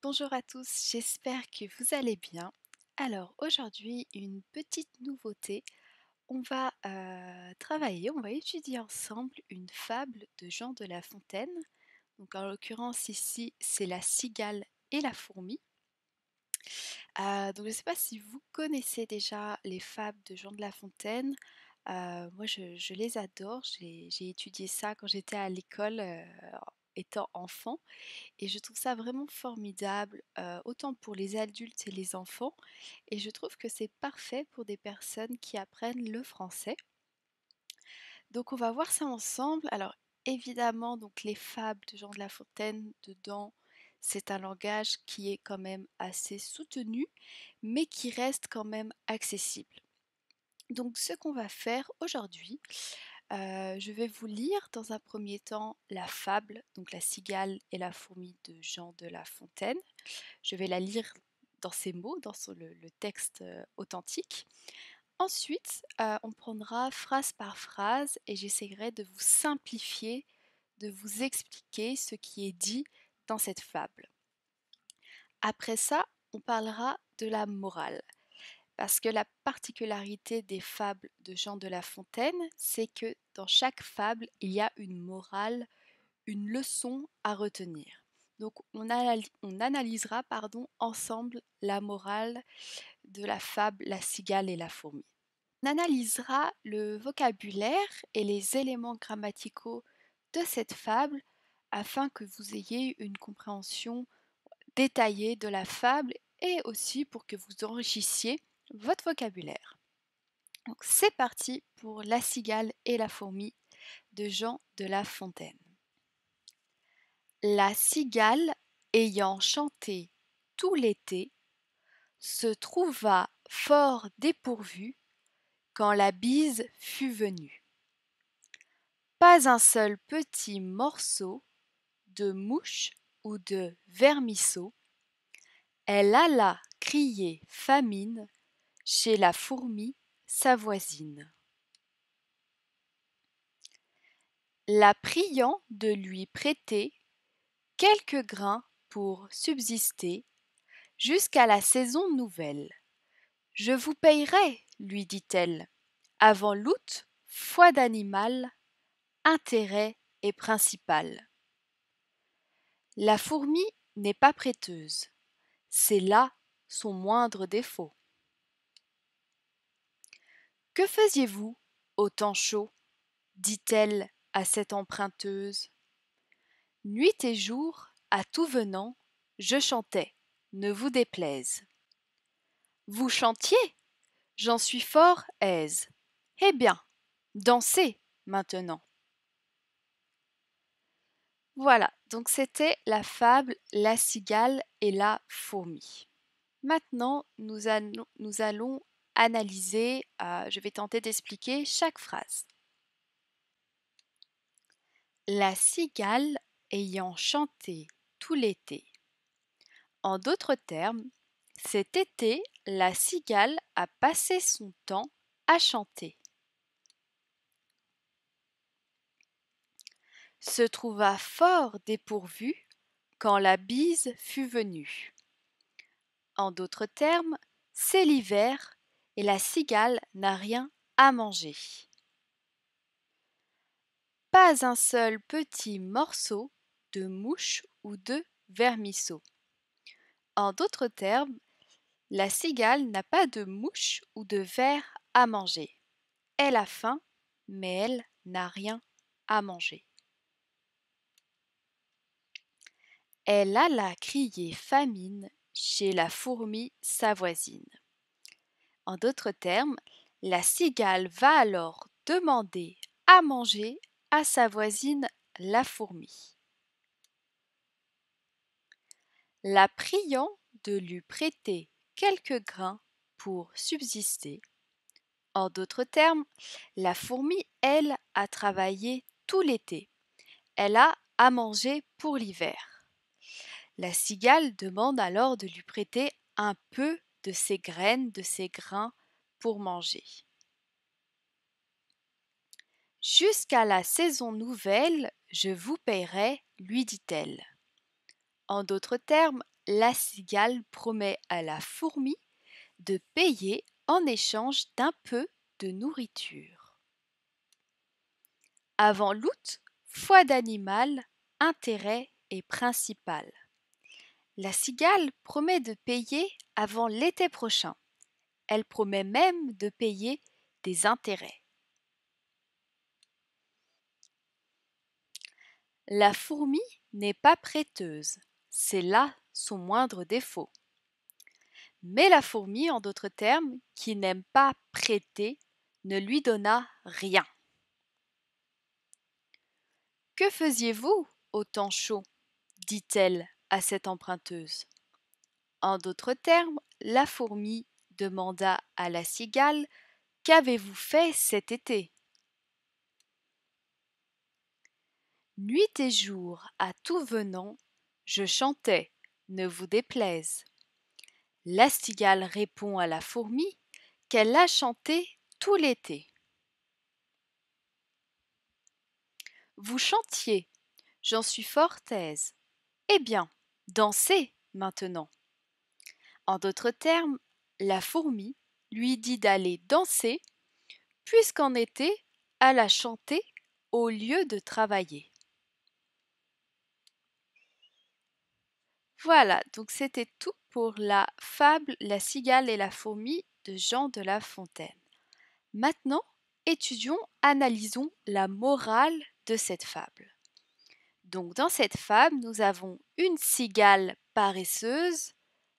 Bonjour à tous, j'espère que vous allez bien. Alors aujourd'hui, une petite nouveauté. On va euh, travailler, on va étudier ensemble une fable de Jean de La Fontaine. Donc en l'occurrence ici, c'est la cigale et la fourmi. Euh, donc je ne sais pas si vous connaissez déjà les fables de Jean de La Fontaine. Euh, moi, je, je, les adore. J'ai étudié ça quand j'étais à l'école étant enfant. Et je trouve ça vraiment formidable, autant pour les adultes et les enfants. Et je trouve que c'est parfait pour des personnes qui apprennent le français. Donc on va voir ça ensemble. Alors évidemment, donc les fables de Jean de La Fontaine dedans, c'est un langage qui est quand même assez soutenu, mais qui reste quand même accessible. Donc ce qu'on va faire aujourd'hui, euh, je vais vous lire dans un premier temps la fable, donc la cigale et la fourmi de Jean de La Fontaine. Je vais la lire dans ses mots, dans le, texte euh, authentique. Ensuite, euh, on prendra phrase par phrase et j'essaierai de vous simplifier, de vous expliquer ce qui est dit dans cette fable. Après ça, on parlera de la morale parce que la particularité des fables de Jean de La Fontaine, c'est que dans chaque fable, il y a une morale, une leçon à retenir. Donc on, analysera pardon, ensemble la morale de la fable La cigale et la fourmi. On analysera le vocabulaire et les éléments grammaticaux de cette fable afin que vous ayez une compréhension détaillée de la fable et aussi pour que vous enrichissiez votre vocabulaire. c'est parti pour La cigale et la fourmi de Jean de La Fontaine. La cigale ayant chanté tout l'été, se trouva fort dépourvue quand la bise fut venue. Pas un seul petit morceau de mouche ou de vermisseau, elle alla crier famine chez la fourmi, sa voisine. La priant de lui prêter quelques grains pour subsister jusqu'à la saison nouvelle. Je vous payerai, lui dit-elle, avant l'août, foi d'animal, intérêt et principal. La fourmi n'est pas prêteuse, c'est là son moindre défaut. Que faisiez-vous au temps chaud dit-elle à cette emprunteuse. Nuit et jour, à tout venant, je chantais, ne vous déplaise. Vous chantiez J'en suis fort aise. Eh bien, dansez maintenant. Voilà, donc c'était la fable La cigale et la fourmi. Maintenant, nous, allons analyser, euh, je vais tenter d'expliquer chaque phrase. La cigale ayant chanté tout l'été. En d'autres termes, cet été, la cigale a passé son temps à chanter. Se trouva fort dépourvu quand la bise fut venue. En d'autres termes, c'est l'hiver et la cigale n'a rien à manger. Pas un seul petit morceau de mouche ou de vermisseau. En d'autres termes, la cigale n'a pas de mouche ou de verre à manger. Elle a faim, mais elle n'a rien à manger. Elle alla crier famine chez la fourmi sa voisine. En d'autres termes, la cigale va alors demander à manger à sa voisine la fourmi. La priant de lui prêter quelques grains pour subsister. En d'autres termes, la fourmi, elle, a travaillé tout l'été. Elle a à manger pour l'hiver. La cigale demande alors de lui prêter un peu de ses graines, de ses grains pour manger. Jusqu'à la saison nouvelle, je vous paierai, lui dit-elle. En d'autres termes, la cigale promet à la fourmi de payer en échange d'un peu de nourriture. Avant l'août, foi d'animal, intérêt est principal. La cigale promet de payer avant l'été prochain. Elle promet même de payer des intérêts. La fourmi n'est pas prêteuse, c'est là son moindre défaut. Mais la fourmi, en d'autres termes, qui n'aime pas prêter, ne lui donna rien. Que faisiez-vous au temps chaud dit-elle à cette emprunteuse. En d'autres termes, la fourmi demanda à la cigale Qu'avez-vous fait cet été Nuit et jour, à tout venant, je chantais, ne vous déplaise. La cigale répond à la fourmi qu'elle a chanté tout l'été. Vous chantiez, j'en suis fort aise. Eh bien, Danser, maintenant. En d'autres termes, la fourmi lui dit d'aller danser, puisqu'en été, elle a chanté au lieu de travailler. Voilà, donc c'était tout pour la fable La cigale et la fourmi de Jean de La Fontaine. Maintenant, étudions, analysons la morale de cette fable. Donc dans cette femme, nous avons une cigale paresseuse,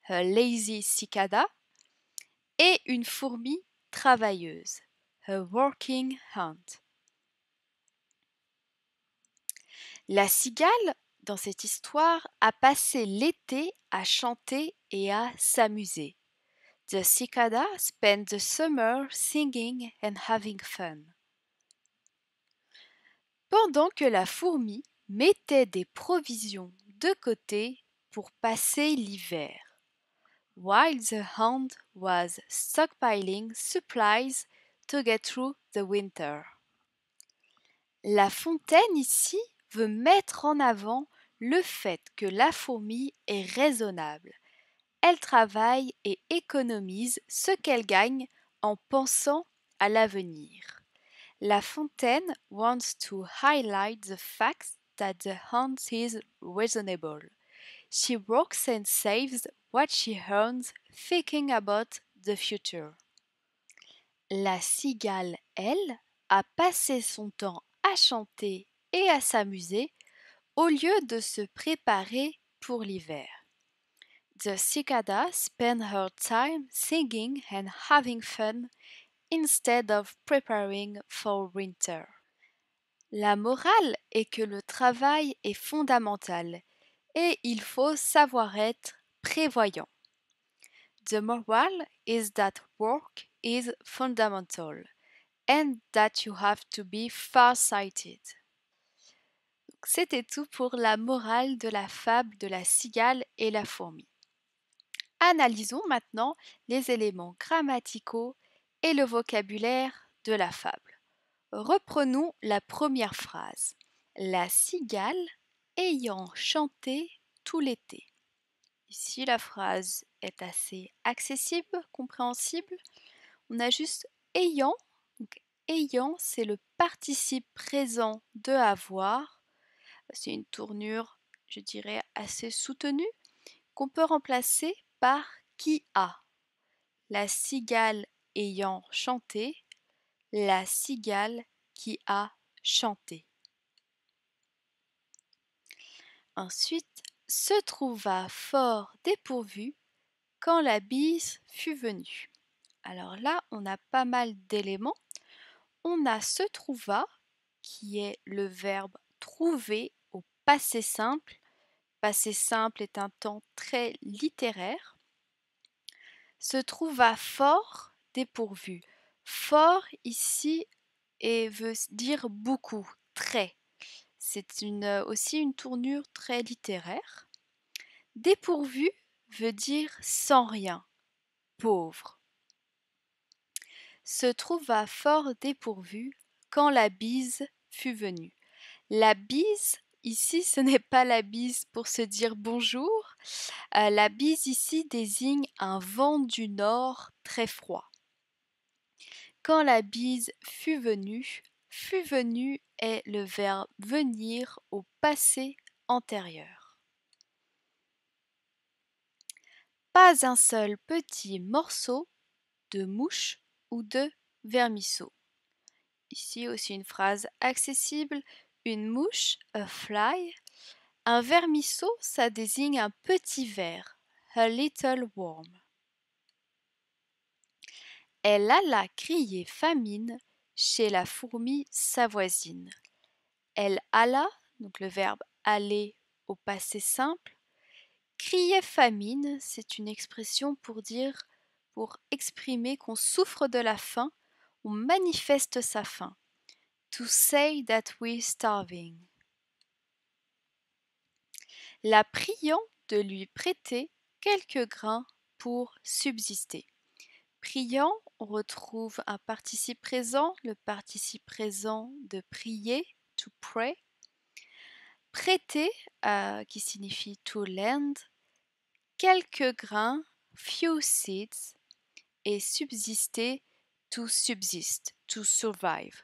a euh, lazy cicada, et une fourmi travailleuse, a working hunt. La cigale, dans cette histoire, a passé l'été à chanter et à s'amuser. The cicada spent the summer singing and having fun. Pendant que la fourmi mettaient des provisions de côté pour passer l'hiver. While the Hound was stockpiling supplies to get through the winter. La fontaine ici veut mettre en avant le fait que la fourmi est raisonnable. Elle travaille et économise ce qu'elle gagne en pensant à l'avenir. La fontaine wants to highlight the fact that the hunt is reasonable. She works and saves what she earns, thinking about the future. La cigale, elle, a passé son temps à chanter et à s'amuser au lieu de se préparer pour l'hiver. The cicada spend her time singing and having fun instead of preparing for winter. La morale est que le travail est fondamental et il faut savoir être prévoyant. The moral is that work is fundamental and that you have to be far-sighted. C'était tout pour la morale de la fable de la cigale et la fourmi. Analysons maintenant les éléments grammaticaux et le vocabulaire de la fable. Reprenons la première phrase. La cigale ayant chanté tout l'été. Ici, la phrase est assez accessible, compréhensible. On a juste ayant. ayant, c'est le participe présent de avoir. C'est une tournure, je dirais, assez soutenue qu'on peut remplacer par qui a. La cigale ayant chanté, la cigale qui a chanté. Ensuite se trouva fort dépourvu quand la bise fut venue. Alors là, on a pas mal d'éléments. On a se trouva, qui est le verbe trouver au passé simple. Passé simple est un temps très littéraire. Se trouva fort dépourvu. Fort ici et veut dire beaucoup, très. C'est aussi une tournure très littéraire. Dépourvu veut dire sans rien, pauvre. Se trouva fort dépourvu quand la bise fut venue. La bise, ici, ce n'est pas la bise pour se dire bonjour. la bise ici désigne un vent du nord très froid. Quand la bise fut venue, fut venue est le verbe venir au passé antérieur. Pas un seul petit morceau de mouche ou de vermisseau. Ici aussi une phrase accessible, une mouche, a fly. Un vermisseau, ça désigne un petit ver, a little worm elle alla crier famine chez la fourmi sa voisine. Elle alla, donc le verbe aller au passé simple, crier famine, c'est une expression pour dire, pour exprimer qu'on souffre de la faim, on manifeste sa faim. To say that we're starving. La priant de lui prêter quelques grains pour subsister. Priant, on retrouve un participe présent, le participe présent de prier, to pray. Prêter, euh, qui signifie to lend. Quelques grains, few seeds. Et subsister, to subsist, to survive.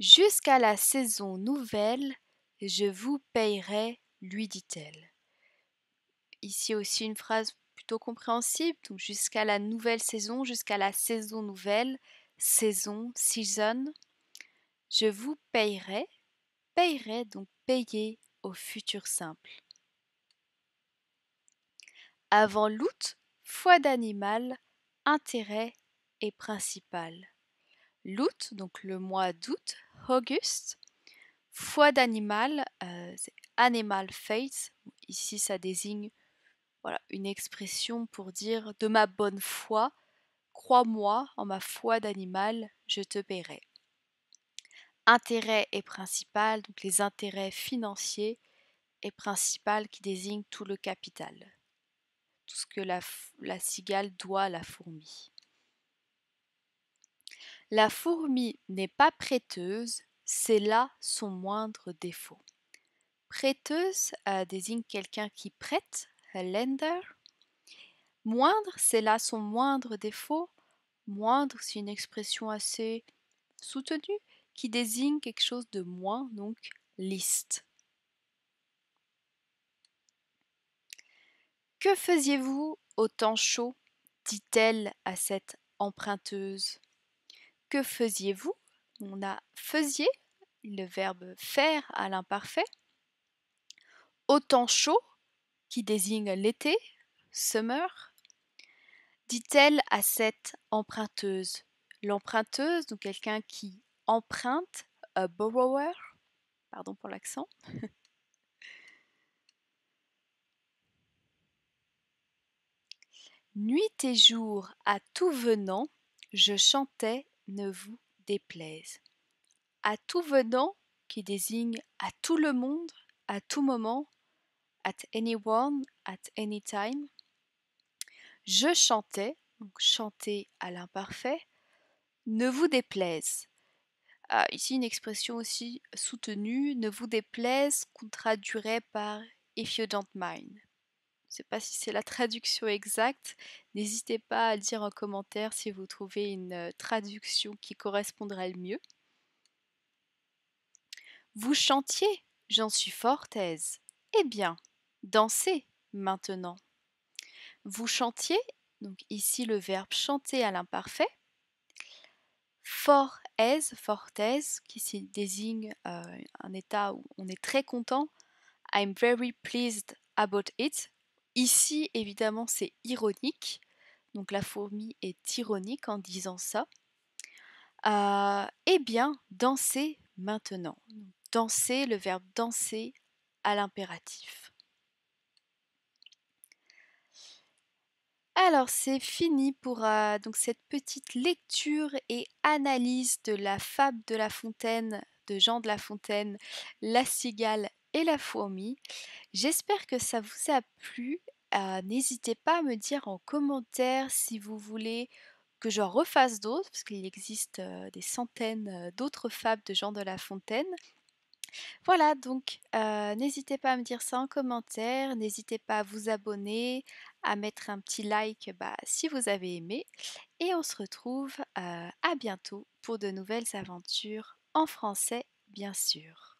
Jusqu'à la saison nouvelle, je vous payerai, lui dit-elle. Ici aussi une phrase compréhensible. Donc jusqu'à la nouvelle saison, jusqu'à la saison nouvelle, saison, season, je vous payerai, payerai donc payer au futur simple. Avant l'août, foi d'animal, intérêt et principal. L'août, donc le mois d'août, August. foi d'animal, euh, animal faith, ici ça désigne voilà, une expression pour dire de ma bonne foi, crois-moi en ma foi d'animal, je te paierai. Intérêt est principal, donc les intérêts financiers est principal qui désigne tout le capital, tout ce que la, cigale doit à la fourmi. La fourmi n'est pas prêteuse, c'est là son moindre défaut. Prêteuse euh, désigne quelqu'un qui prête, l'ender Moindre, c'est là son moindre défaut. Moindre, c'est une expression assez soutenue qui désigne quelque chose de moins, donc liste. Que faisiez-vous au temps chaud dit-elle à cette emprunteuse. Que faisiez-vous On a faisiez, le verbe faire à l'imparfait. Au temps chaud, qui désigne l'été, summer, dit-elle à cette emprunteuse. L'emprunteuse, donc quelqu'un qui emprunte, a borrower, pardon pour l'accent. Nuit et jour, à tout venant, je chantais ne vous déplaise. À tout venant, qui désigne à tout le monde, à tout moment, at anyone, at any time. Je chantais, donc chanter à l'imparfait, ne vous déplaise. Ah, ici, une expression aussi soutenue, ne vous déplaise, qu'on traduirait par if you don't mind. Je ne sais pas si c'est la traduction exacte. N'hésitez pas à dire en commentaire si vous trouvez une euh, traduction qui correspondrait le mieux. Vous chantiez, j'en suis fort aise. Eh bien, Dansez maintenant. Vous chantiez, donc ici le verbe chanter à l'imparfait. Fort fortez, qui désigne euh, un état où on est très content. I'm very pleased about it. Ici, évidemment, c'est ironique. Donc la fourmi est ironique en disant ça. Euh, eh bien, danser maintenant. Danser, le verbe danser à l'impératif. Alors, c'est fini pour euh, donc cette petite lecture et analyse de la fable de La Fontaine de Jean de La Fontaine, La cigale et la fourmi. J'espère que ça vous a plu. Euh, n'hésitez pas à me dire en commentaire si vous voulez que j'en refasse d'autres, parce qu'il existe euh, des centaines d'autres fables de Jean de La Fontaine. Voilà, donc n'hésitez pas à me dire ça en commentaire, n'hésitez pas à vous abonner, à mettre un petit like bah, si vous avez aimé. Et on se retrouve euh, à bientôt pour de nouvelles aventures en français, bien sûr.